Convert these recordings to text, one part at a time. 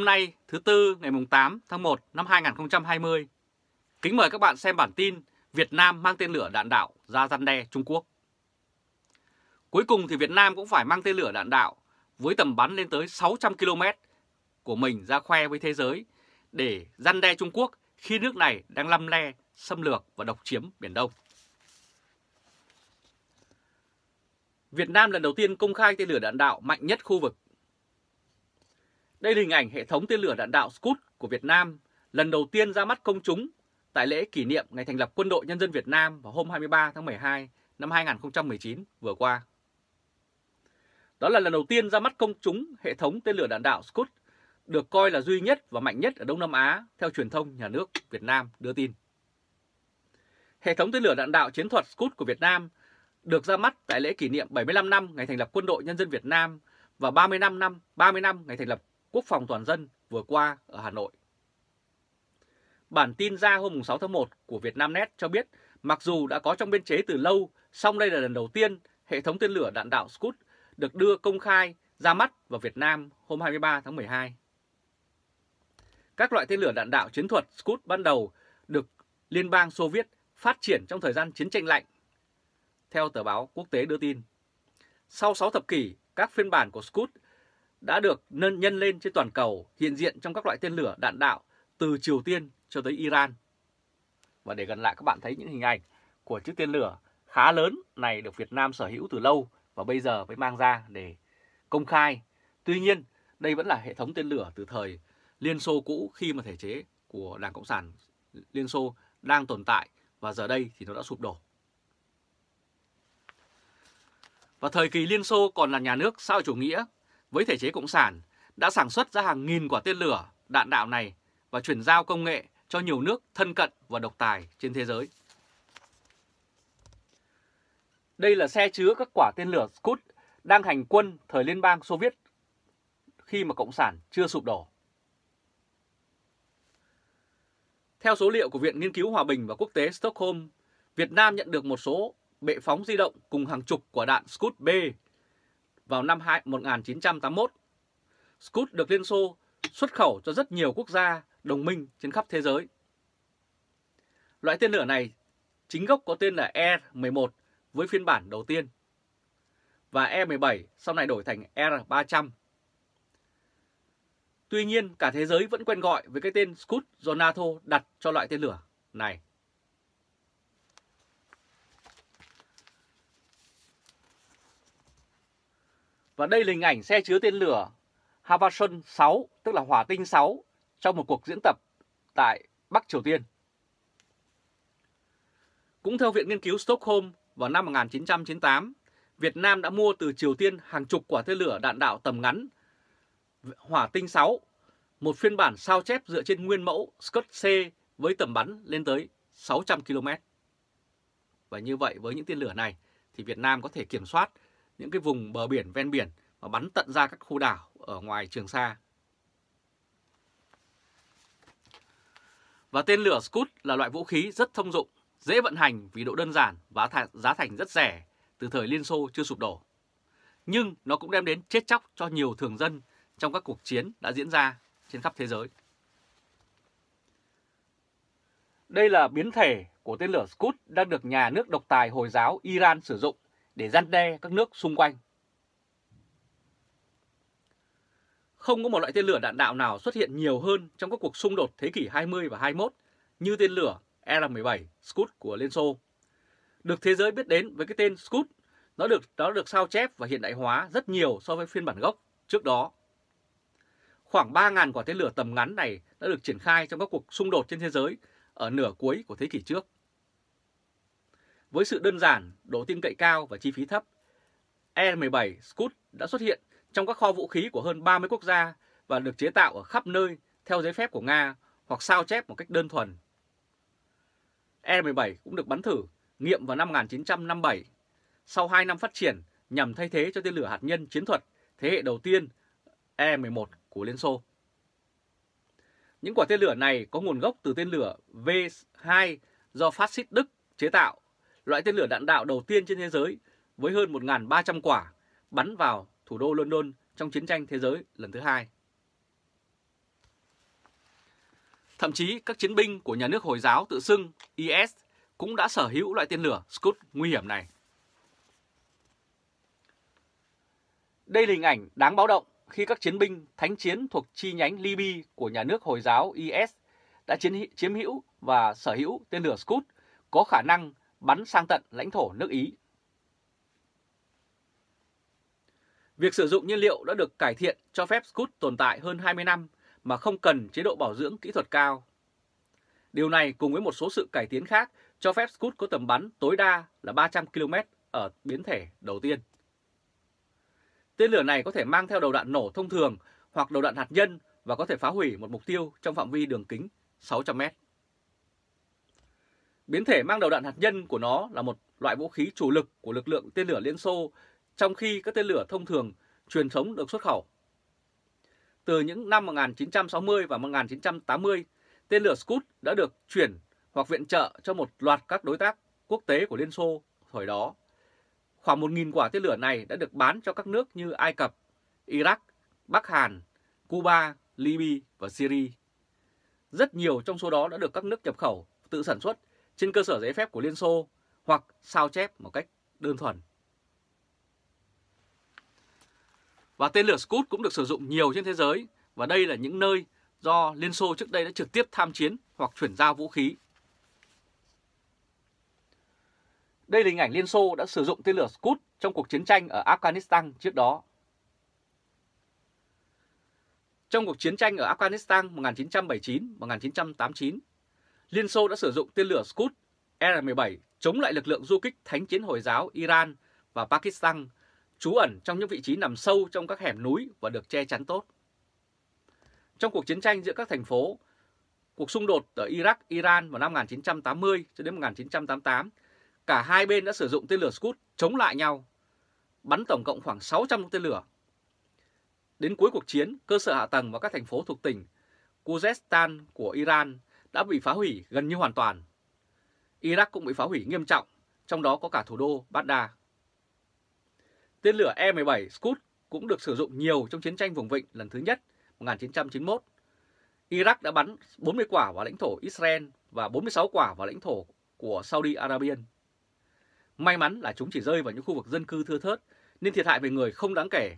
Hôm nay, thứ Tư ngày 8 tháng 1 năm 2020, kính mời các bạn xem bản tin Việt Nam mang tên lửa đạn đạo ra răn đe Trung Quốc. Cuối cùng thì Việt Nam cũng phải mang tên lửa đạn đạo với tầm bắn lên tới 600 km của mình ra khoe với thế giới để răn đe Trung Quốc khi nước này đang lăm le, xâm lược và độc chiếm Biển Đông. Việt Nam lần đầu tiên công khai tên lửa đạn đạo mạnh nhất khu vực đây là hình ảnh hệ thống tên lửa đạn đạo Scud của Việt Nam lần đầu tiên ra mắt công chúng tại lễ kỷ niệm ngày thành lập Quân đội Nhân dân Việt Nam vào hôm 23 tháng 12 năm 2019 vừa qua. Đó là lần đầu tiên ra mắt công chúng hệ thống tên lửa đạn đạo Scud được coi là duy nhất và mạnh nhất ở Đông Nam Á theo truyền thông nhà nước Việt Nam đưa tin. Hệ thống tên lửa đạn đạo chiến thuật Scud của Việt Nam được ra mắt tại lễ kỷ niệm 75 năm ngày thành lập Quân đội Nhân dân Việt Nam và 35 năm 30 năm ngày thành lập Quốc phòng toàn dân vừa qua ở Hà Nội. Bản tin ra hôm 6 tháng 1 của Vietnamnet cho biết mặc dù đã có trong biên chế từ lâu, song đây là lần đầu tiên hệ thống tên lửa đạn đạo Scud được đưa công khai ra mắt vào Việt Nam hôm 23 tháng 12. Các loại tên lửa đạn đạo chiến thuật Scud ban đầu được Liên bang Xô Viết phát triển trong thời gian chiến tranh lạnh, theo tờ báo quốc tế đưa tin. Sau 6 thập kỷ, các phiên bản của Scud đã được nhân lên trên toàn cầu hiện diện trong các loại tên lửa đạn đạo từ Triều Tiên cho tới Iran. Và để gần lại các bạn thấy những hình ảnh của chiếc tên lửa khá lớn này được Việt Nam sở hữu từ lâu và bây giờ mới mang ra để công khai. Tuy nhiên, đây vẫn là hệ thống tên lửa từ thời Liên Xô cũ khi mà thể chế của Đảng Cộng sản Liên Xô đang tồn tại và giờ đây thì nó đã sụp đổ. Và thời kỳ Liên Xô còn là nhà nước xã hội chủ nghĩa với thể chế Cộng sản đã sản xuất ra hàng nghìn quả tên lửa, đạn đạo này và chuyển giao công nghệ cho nhiều nước thân cận và độc tài trên thế giới. Đây là xe chứa các quả tên lửa Scud đang hành quân thời Liên bang Xô Viết khi mà Cộng sản chưa sụp đổ. Theo số liệu của Viện Nghiên cứu Hòa bình và Quốc tế Stockholm, Việt Nam nhận được một số bệ phóng di động cùng hàng chục quả đạn Scud B vào năm 1981. Scout được Liên Xô xuất khẩu cho rất nhiều quốc gia, đồng minh trên khắp thế giới. Loại tên lửa này chính gốc có tên là R-11 e với phiên bản đầu tiên và E-17 sau này đổi thành R-300. Tuy nhiên, cả thế giới vẫn quen gọi với cái tên Scud do NATO đặt cho loại tên lửa này. Và đây là hình ảnh xe chứa tên lửa Havasun 6, tức là hỏa tinh 6, trong một cuộc diễn tập tại Bắc Triều Tiên. Cũng theo Viện Nghiên cứu Stockholm, vào năm 1998, Việt Nam đã mua từ Triều Tiên hàng chục quả tên lửa đạn đạo tầm ngắn Hỏa tinh 6, một phiên bản sao chép dựa trên nguyên mẫu Scud C với tầm bắn lên tới 600 km. Và như vậy với những tên lửa này thì Việt Nam có thể kiểm soát những cái vùng bờ biển ven biển và bắn tận ra các khu đảo ở ngoài Trường Sa. Và tên lửa Scud là loại vũ khí rất thông dụng, dễ vận hành vì độ đơn giản và giá thành rất rẻ từ thời Liên Xô chưa sụp đổ. Nhưng nó cũng đem đến chết chóc cho nhiều thường dân trong các cuộc chiến đã diễn ra trên khắp thế giới. Đây là biến thể của tên lửa Scud đang được nhà nước độc tài Hồi giáo Iran sử dụng để gian đe các nước xung quanh. Không có một loại tên lửa đạn đạo nào xuất hiện nhiều hơn trong các cuộc xung đột thế kỷ 20 và 21 như tên lửa R-17 Scud của Liên Xô. Được thế giới biết đến với cái tên Scud, nó được nó được sao chép và hiện đại hóa rất nhiều so với phiên bản gốc trước đó. Khoảng 3.000 quả tên lửa tầm ngắn này đã được triển khai trong các cuộc xung đột trên thế giới ở nửa cuối của thế kỷ trước. Với sự đơn giản, độ tin cậy cao và chi phí thấp, E-17 Scud đã xuất hiện trong các kho vũ khí của hơn 30 quốc gia và được chế tạo ở khắp nơi theo giấy phép của Nga hoặc sao chép một cách đơn thuần. E-17 cũng được bắn thử, nghiệm vào năm 1957, sau 2 năm phát triển nhằm thay thế cho tên lửa hạt nhân chiến thuật thế hệ đầu tiên E-11 của Liên Xô. Những quả tên lửa này có nguồn gốc từ tên lửa V-2 do phát xít Đức chế tạo loại tên lửa đạn đạo đầu tiên trên thế giới với hơn 1.300 quả bắn vào thủ đô London trong chiến tranh thế giới lần thứ hai. Thậm chí các chiến binh của nhà nước Hồi giáo tự xưng IS cũng đã sở hữu loại tên lửa Scud nguy hiểm này. Đây là hình ảnh đáng báo động khi các chiến binh thánh chiến thuộc chi nhánh Libya của nhà nước Hồi giáo IS đã chiến, chiếm hữu và sở hữu tên lửa Scud có khả năng bắn sang tận lãnh thổ nước Ý. Việc sử dụng nhiên liệu đã được cải thiện cho phép Scud tồn tại hơn 20 năm mà không cần chế độ bảo dưỡng kỹ thuật cao. Điều này cùng với một số sự cải tiến khác cho phép Scud có tầm bắn tối đa là 300 km ở biến thể đầu tiên. Tên lửa này có thể mang theo đầu đạn nổ thông thường hoặc đầu đạn hạt nhân và có thể phá hủy một mục tiêu trong phạm vi đường kính 600 mét. Biến thể mang đầu đạn hạt nhân của nó là một loại vũ khí chủ lực của lực lượng tên lửa Liên Xô, trong khi các tên lửa thông thường truyền thống được xuất khẩu. Từ những năm 1960 và 1980, tên lửa Scud đã được chuyển hoặc viện trợ cho một loạt các đối tác quốc tế của Liên Xô thời đó. Khoảng 1.000 quả tên lửa này đã được bán cho các nước như Ai Cập, Iraq, Bắc Hàn, Cuba, Libya và Syria. Rất nhiều trong số đó đã được các nước nhập khẩu tự sản xuất trên cơ sở giấy phép của Liên Xô hoặc sao chép một cách đơn thuần. Và tên lửa Scud cũng được sử dụng nhiều trên thế giới và đây là những nơi do Liên Xô trước đây đã trực tiếp tham chiến hoặc chuyển giao vũ khí. Đây là hình ảnh Liên Xô đã sử dụng tên lửa Scud trong cuộc chiến tranh ở Afghanistan trước đó. Trong cuộc chiến tranh ở Afghanistan 1979-1989, Liên Xô đã sử dụng tên lửa Scud R-17 chống lại lực lượng du kích thánh chiến Hồi giáo Iran và Pakistan, trú ẩn trong những vị trí nằm sâu trong các hẻm núi và được che chắn tốt. Trong cuộc chiến tranh giữa các thành phố, cuộc xung đột ở Iraq, Iran vào năm 1980 cho đến 1988, cả hai bên đã sử dụng tên lửa Scud chống lại nhau, bắn tổng cộng khoảng 600 tên lửa. Đến cuối cuộc chiến, cơ sở hạ tầng và các thành phố thuộc tỉnh Khuzestan của Iran đã bị phá hủy gần như hoàn toàn. Iraq cũng bị phá hủy nghiêm trọng, trong đó có cả thủ đô Baghdad. Tên lửa E-17 Scud cũng được sử dụng nhiều trong chiến tranh vùng vịnh lần thứ nhất 1991. Iraq đã bắn 40 quả vào lãnh thổ Israel và 46 quả vào lãnh thổ của Saudi Arabia. May mắn là chúng chỉ rơi vào những khu vực dân cư thưa thớt nên thiệt hại về người không đáng kể.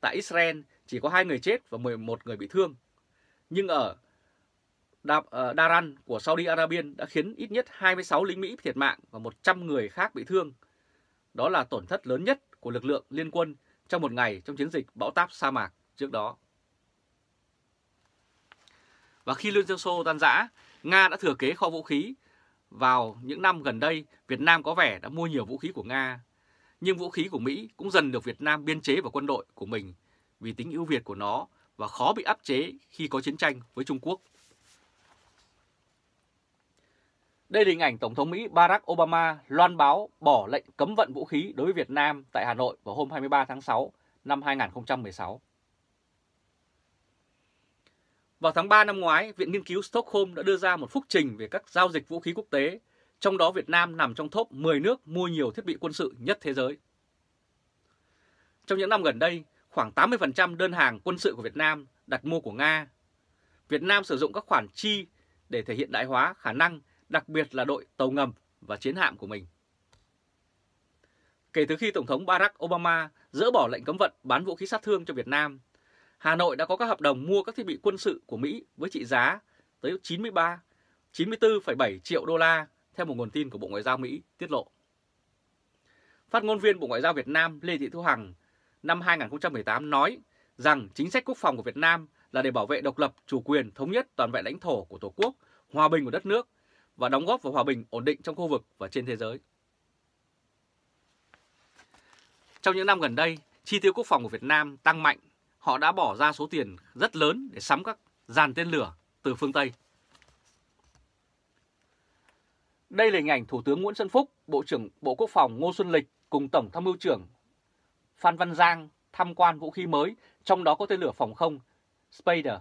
Tại Israel chỉ có 2 người chết và 11 người bị thương. Nhưng ở ở Daran ờ, của Saudi Arabia đã khiến ít nhất 26 lính Mỹ thiệt mạng và 100 người khác bị thương. Đó là tổn thất lớn nhất của lực lượng liên quân trong một ngày trong chiến dịch bão táp sa mạc trước đó. Và khi Liên Xô tan rã, Nga đã thừa kế kho vũ khí. Vào những năm gần đây, Việt Nam có vẻ đã mua nhiều vũ khí của Nga. Nhưng vũ khí của Mỹ cũng dần được Việt Nam biên chế vào quân đội của mình vì tính ưu việt của nó và khó bị áp chế khi có chiến tranh với Trung Quốc Đây là hình ảnh Tổng thống Mỹ Barack Obama loan báo bỏ lệnh cấm vận vũ khí đối với Việt Nam tại Hà Nội vào hôm 23 tháng 6 năm 2016. Vào tháng 3 năm ngoái, Viện Nghiên cứu Stockholm đã đưa ra một phúc trình về các giao dịch vũ khí quốc tế, trong đó Việt Nam nằm trong top 10 nước mua nhiều thiết bị quân sự nhất thế giới. Trong những năm gần đây, khoảng 80% đơn hàng quân sự của Việt Nam đặt mua của Nga. Việt Nam sử dụng các khoản chi để thể hiện đại hóa khả năng đặc biệt là đội tàu ngầm và chiến hạm của mình. Kể từ khi Tổng thống Barack Obama dỡ bỏ lệnh cấm vận bán vũ khí sát thương cho Việt Nam, Hà Nội đã có các hợp đồng mua các thiết bị quân sự của Mỹ với trị giá tới 93, 94,7 triệu đô la theo một nguồn tin của Bộ Ngoại giao Mỹ tiết lộ. Phát ngôn viên Bộ Ngoại giao Việt Nam Lê Thị Thu Hằng năm 2018 nói rằng chính sách quốc phòng của Việt Nam là để bảo vệ độc lập, chủ quyền, thống nhất toàn vẹn lãnh thổ của Tổ quốc, hòa bình của đất nước và đóng góp vào hòa bình ổn định trong khu vực và trên thế giới. Trong những năm gần đây, chi tiêu quốc phòng của Việt Nam tăng mạnh, họ đã bỏ ra số tiền rất lớn để sắm các dàn tên lửa từ phương Tây. Đây là hình ảnh Thủ tướng Nguyễn Xuân Phúc, Bộ trưởng Bộ Quốc phòng Ngô Xuân Lịch cùng Tổng tham mưu trưởng Phan Văn Giang tham quan vũ khí mới, trong đó có tên lửa phòng không Spader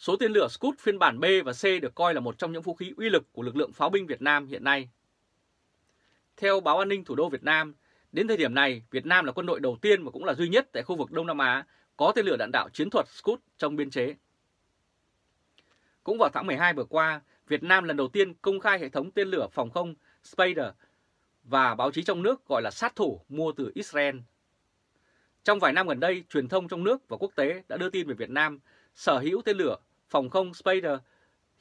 Số tên lửa Scud phiên bản B và C được coi là một trong những vũ khí uy lực của lực lượng pháo binh Việt Nam hiện nay. Theo báo An ninh Thủ đô Việt Nam, đến thời điểm này, Việt Nam là quân đội đầu tiên và cũng là duy nhất tại khu vực Đông Nam Á có tên lửa đạn đạo chiến thuật Scud trong biên chế. Cũng vào tháng 12 vừa qua, Việt Nam lần đầu tiên công khai hệ thống tên lửa phòng không Spider và báo chí trong nước gọi là sát thủ mua từ Israel. Trong vài năm gần đây, truyền thông trong nước và quốc tế đã đưa tin về Việt Nam sở hữu tên lửa phòng không Spider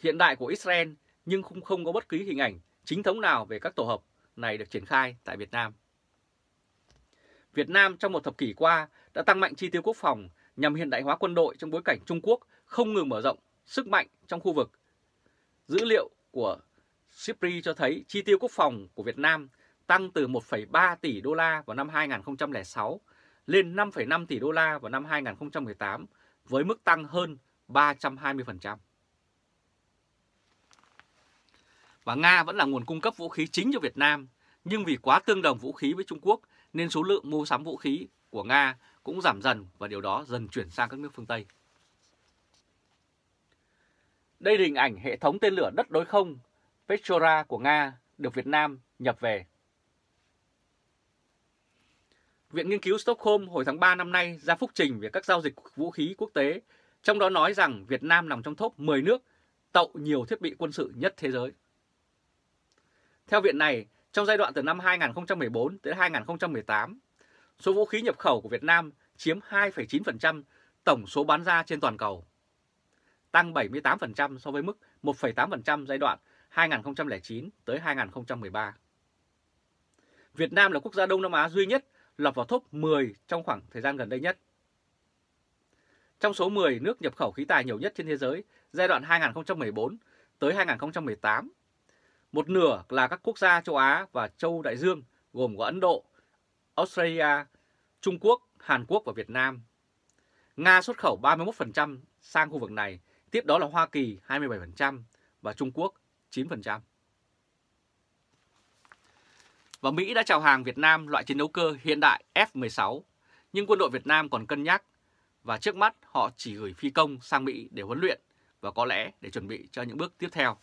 hiện đại của Israel nhưng cũng không có bất kỳ hình ảnh chính thống nào về các tổ hợp này được triển khai tại Việt Nam. Việt Nam trong một thập kỷ qua đã tăng mạnh chi tiêu quốc phòng nhằm hiện đại hóa quân đội trong bối cảnh Trung Quốc không ngừng mở rộng sức mạnh trong khu vực. Dữ liệu của SIPRI cho thấy chi tiêu quốc phòng của Việt Nam tăng từ 1,3 tỷ đô la vào năm 2006 lên 5,5 tỷ đô la vào năm 2018 với mức tăng hơn 320%. Và Nga vẫn là nguồn cung cấp vũ khí chính cho Việt Nam, nhưng vì quá tương đồng vũ khí với Trung Quốc nên số lượng mua sắm vũ khí của Nga cũng giảm dần và điều đó dần chuyển sang các nước phương Tây. Đây là hình ảnh hệ thống tên lửa đất đối không Petrora của Nga được Việt Nam nhập về. Viện Nghiên cứu Stockholm hồi tháng 3 năm nay ra phúc trình về các giao dịch vũ khí quốc tế trong đó nói rằng Việt Nam nằm trong top 10 nước tậu nhiều thiết bị quân sự nhất thế giới. Theo viện này, trong giai đoạn từ năm 2014 đến 2018, số vũ khí nhập khẩu của Việt Nam chiếm 2,9% tổng số bán ra trên toàn cầu, tăng 78% so với mức 1,8% giai đoạn 2009 tới 2013. Việt Nam là quốc gia Đông Nam Á duy nhất lọt vào top 10 trong khoảng thời gian gần đây nhất trong số 10 nước nhập khẩu khí tài nhiều nhất trên thế giới giai đoạn 2014 tới 2018, một nửa là các quốc gia châu Á và châu Đại Dương gồm có Ấn Độ, Australia, Trung Quốc, Hàn Quốc và Việt Nam. Nga xuất khẩu 31% sang khu vực này, tiếp đó là Hoa Kỳ 27% và Trung Quốc 9%. Và Mỹ đã chào hàng Việt Nam loại chiến đấu cơ hiện đại F-16, nhưng quân đội Việt Nam còn cân nhắc và trước mắt họ chỉ gửi phi công sang Mỹ để huấn luyện và có lẽ để chuẩn bị cho những bước tiếp theo.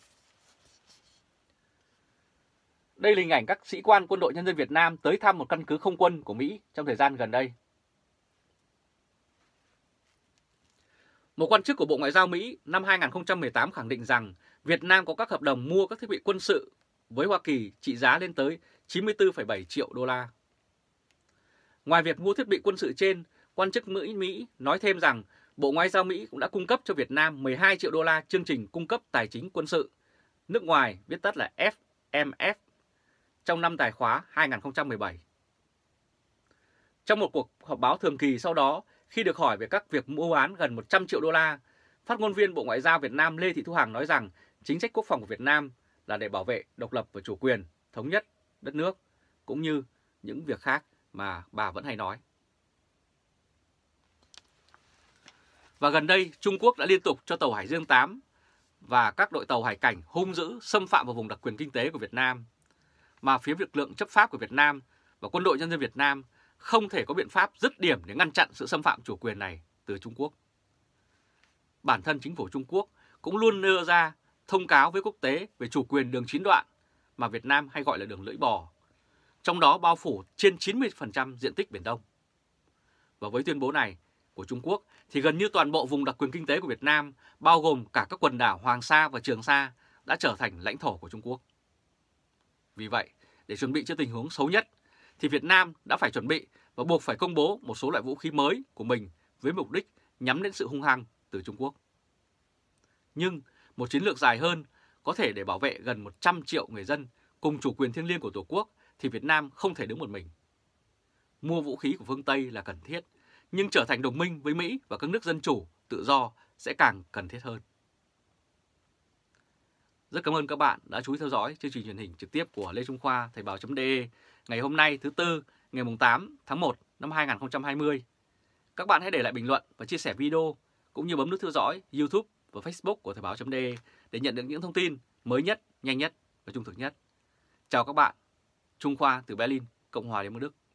Đây là hình ảnh các sĩ quan quân đội nhân dân Việt Nam tới thăm một căn cứ không quân của Mỹ trong thời gian gần đây. Một quan chức của Bộ Ngoại giao Mỹ năm 2018 khẳng định rằng Việt Nam có các hợp đồng mua các thiết bị quân sự với Hoa Kỳ trị giá lên tới 94,7 triệu đô la. Ngoài việc mua thiết bị quân sự trên, quan chức Mỹ Mỹ nói thêm rằng Bộ Ngoại giao Mỹ cũng đã cung cấp cho Việt Nam 12 triệu đô la chương trình cung cấp tài chính quân sự, nước ngoài viết tắt là FMF, trong năm tài khóa 2017. Trong một cuộc họp báo thường kỳ sau đó, khi được hỏi về các việc mua bán gần 100 triệu đô la, phát ngôn viên Bộ Ngoại giao Việt Nam Lê Thị Thu Hằng nói rằng chính sách quốc phòng của Việt Nam là để bảo vệ độc lập và chủ quyền, thống nhất đất nước, cũng như những việc khác mà bà vẫn hay nói. Và gần đây, Trung Quốc đã liên tục cho tàu Hải Dương 8 và các đội tàu hải cảnh hung dữ xâm phạm vào vùng đặc quyền kinh tế của Việt Nam. Mà phía lực lượng chấp pháp của Việt Nam và quân đội nhân dân Việt Nam không thể có biện pháp dứt điểm để ngăn chặn sự xâm phạm chủ quyền này từ Trung Quốc. Bản thân chính phủ Trung Quốc cũng luôn đưa ra thông cáo với quốc tế về chủ quyền đường chín đoạn mà Việt Nam hay gọi là đường lưỡi bò, trong đó bao phủ trên 90% diện tích Biển Đông. Và với tuyên bố này của Trung Quốc thì gần như toàn bộ vùng đặc quyền kinh tế của Việt Nam, bao gồm cả các quần đảo Hoàng Sa và Trường Sa, đã trở thành lãnh thổ của Trung Quốc. Vì vậy, để chuẩn bị cho tình huống xấu nhất, thì Việt Nam đã phải chuẩn bị và buộc phải công bố một số loại vũ khí mới của mình với mục đích nhắm đến sự hung hăng từ Trung Quốc. Nhưng một chiến lược dài hơn có thể để bảo vệ gần 100 triệu người dân cùng chủ quyền thiêng liêng của Tổ quốc thì Việt Nam không thể đứng một mình. Mua vũ khí của phương Tây là cần thiết, nhưng trở thành đồng minh với Mỹ và các nước dân chủ, tự do sẽ càng cần thiết hơn. Rất cảm ơn các bạn đã chú ý theo dõi chương trình truyền hình trực tiếp của Lê Trung Khoa Thời báo.de ngày hôm nay thứ Tư ngày 8 tháng 1 năm 2020. Các bạn hãy để lại bình luận và chia sẻ video cũng như bấm nút theo dõi YouTube và Facebook của Thời báo.de để nhận được những thông tin mới nhất, nhanh nhất và trung thực nhất. Chào các bạn, Trung Khoa từ Berlin, Cộng hòa Liên bang Đức.